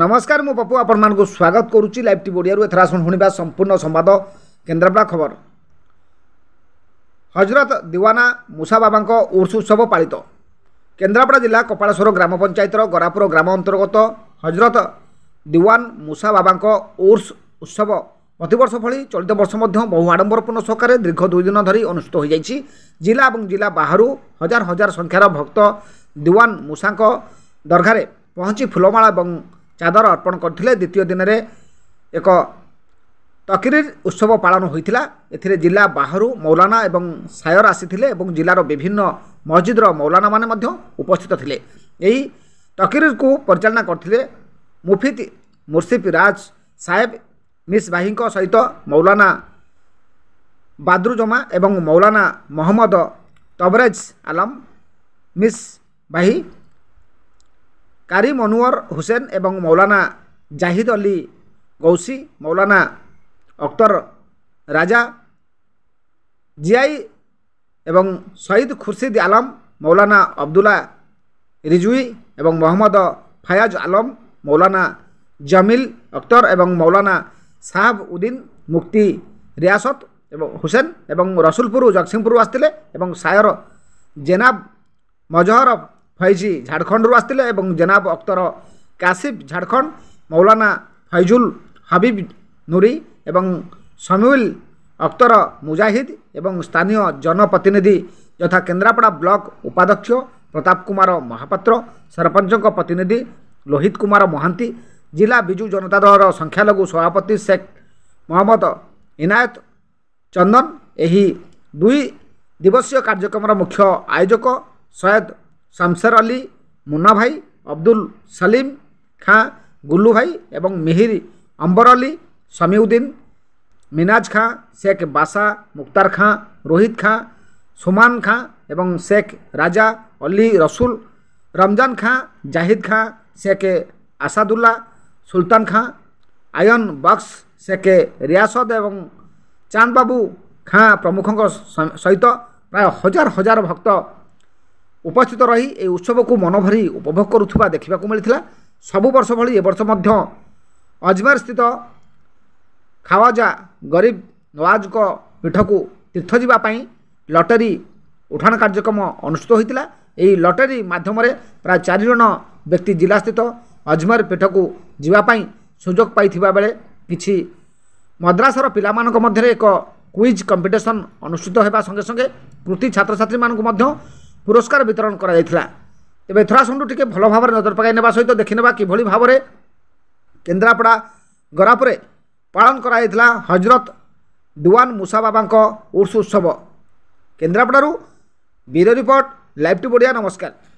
নমস্কার মু পপু আপনার স্বাগত করুছি লাইভ টি ওড়িয়ার এথর আসুন শুণবা সম্পূর্ণ সম্বাদ কেন্দ্রাপড়া খবর হজরত দিওয়ানা মুসা বাবা উর্স উৎসব পালিত কেন্দ্রাপড়া জেলা কপাড়েশ্বর গ্রাম পঞ্চায়েতর গরাপুর গ্রাম অন্তর্গত হজরত দিওয়ান মুসা বাবা উর্স উৎসব ପ୍ରତିବର୍ଷ ଭଳି ଚଳିତ ବର୍ଷ ମଧ୍ୟ ବହୁ ଆଡ଼ମ୍ବରପୂର୍ଣ୍ଣ ସହକାରେ ଦୀର୍ଘ ଦୁଇ ଦିନ ଧରି ଅନୁଷ୍ଠିତ ହୋଇଯାଇଛି ଜିଲ୍ଲା ଏବଂ ଜିଲ୍ଲା ବାହାରୁ ହଜାର ହଜାର ସଂଖ୍ୟାର ଭକ୍ତ ଦିୱାନ ମୂଷାଙ୍କ ଦରଘାରେ ପହଞ୍ଚି ଫୁଲମାଳ ଏବଂ ଚାଦର ଅର୍ପଣ କରିଥିଲେ ଦ୍ୱିତୀୟ ଦିନରେ ଏକ ତକିରିର ଉତ୍ସବ ପାଳନ ହୋଇଥିଲା ଏଥିରେ ଜିଲ୍ଲା ବାହାରୁ ମୌଲାନା ଏବଂ ସାୟର ଆସିଥିଲେ ଏବଂ ଜିଲ୍ଲାର ବିଭିନ୍ନ ମସଜିଦ୍ର ମୌଲାନାମାନେ ମଧ୍ୟ ଉପସ୍ଥିତ ଥିଲେ ଏହି ତକିରିରକୁ ପରିଚାଳନା କରିଥିଲେ ମୁଫିତ ମୁର୍ସିଫ ରାଜ ସାହେବ ମିସ୍ ଭାହିଙ୍କ ସହିତ ମୌଲାନା ବାଦ୍ରୁଜମା ଏବଂ ମୌଲାନା ମହମ୍ମଦ ତବରେଜ ଆଲମ ମିସ୍ ଭାହି কারিম মনোয়ার হুসেন এবং মৌলানা জাহিদ আলী গৌসি মৌলানা অক্তর রাজা জিয়াই এবং শহীদ খুরশিদ আলম মৌলানা আবদুল্লা রিজুই এবং মোহাম্মদ ফায়াজ আলম মৌলানা জামিল অক্তর এবং মৌলানা সাহাব উদ্দিন মুক্তি রিয়াসত এবং হুসেন এবং রসুলপুর জগসিংপুর আসলে এবং সায়র জেনাব মজহর ଫୈଜି ଝାଡ଼ଖଣ୍ଡରୁ ଆସିଥିଲେ ଏବଂ ଜେନାବ ଅଖତର କାସିଫ୍ ଝାଡ଼ଖଣ୍ଡ ମୌଲାନା ଫୈଜୁଲ ହବିବ ନୁରି ଏବଂ ସମୁଲ ଅଖତର ମୁଜାହିଦ ଏବଂ ସ୍ଥାନୀୟ ଜନପ୍ରତିନିଧି ଯଥା କେନ୍ଦ୍ରାପଡ଼ା ବ୍ଲକ ଉପାଧ୍ୟକ୍ଷ ପ୍ରତାପ କୁମାର ମହାପାତ୍ର ସରପଞ୍ଚଙ୍କ ପ୍ରତିନିଧି ଲୋହିତ କୁମାର ମହାନ୍ତି ଜିଲ୍ଲା ବିଜୁ ଜନତା ଦଳର ସଂଖ୍ୟାଲଘୁ ସଭାପତି ଶେଖ୍ ମହମ୍ମଦ ଇନାୟତ ଚନ୍ଦନ ଏହି ଦୁଇ ଦିବସୀୟ କାର୍ଯ୍ୟକ୍ରମର ମୁଖ୍ୟ ଆୟୋଜକ ସୟଦ শামসার আলী মুনা ভাই আব্দুল সালিম খাঁ গুল্লু ভাই এবং মিহির অম্বর আলী সামিউদ্দিন মিনাজ খাঁ শেখ বাসা মুক্তার খাঁ রোহিত খাঁ সুমান খাঁ এবং শেখ রাজা অলি রসুল রমজান খাঁ জাহিদ খাঁ শেখ আসাদুল্লাহ সুলতান খাঁ আয়ন বক্স শেখ রিয়াসত এবং চাঁদবাবু খাঁ প্রমুখ ସହିତ প্রায় হাজার হাজার ভক্ত ଉପସ୍ଥିତ ରହି ଏହି ଉତ୍ସବକୁ ମନଭରି ଉପଭୋଗ କରୁଥିବା ଦେଖିବାକୁ ମିଳିଥିଲା ସବୁ ବର୍ଷ ଭଳି ଏ ବର୍ଷ ମଧ୍ୟ ଅଜମେର ସ୍ଥିତ ଖାୱାଜା ଗରିବ ନୱାଜଙ୍କ ପୀଠକୁ ତୀର୍ଥ ଯିବା ପାଇଁ ଲଟେରୀ ଉଠାଣ କାର୍ଯ୍ୟକ୍ରମ ଅନୁଷ୍ଠିତ ହୋଇଥିଲା ଏହି ଲଟେରୀ ମାଧ୍ୟମରେ ପ୍ରାୟ ଚାରିଜଣ ବ୍ୟକ୍ତି ଜିଲ୍ଲାସ୍ଥିତ ଅଜମେର ପୀଠକୁ ଯିବା ପାଇଁ ସୁଯୋଗ ପାଇଥିବା ବେଳେ କିଛି ମଦ୍ରାସର ପିଲାମାନଙ୍କ ମଧ୍ୟରେ ଏକ କୁଇଜ୍ କମ୍ପିଟିସନ୍ ଅନୁଷ୍ଠିତ ହେବା ସଙ୍ଗେ ସଙ୍ଗେ କୃତି ଛାତ୍ରଛାତ୍ରୀମାନଙ୍କୁ ମଧ୍ୟ পুরস্কার বিতরণ করা যাইছিলা তেবে এথর আসন্তু টিকে ভাল ভাবে নজর পকাই নেওয়া সহ দেখি নেওয়া কিভাবে ভাবে কেন্দ্রাপড়া গরাপুরে পালন করা যাইছিলা হজরত দুয়ান মুসা বাবাঙ্ক উৎস উৎসব কেন্দ্রাপড়ার ব্যুরো রিপোর্ট লাইভ টু বড়িয়া নমস্কার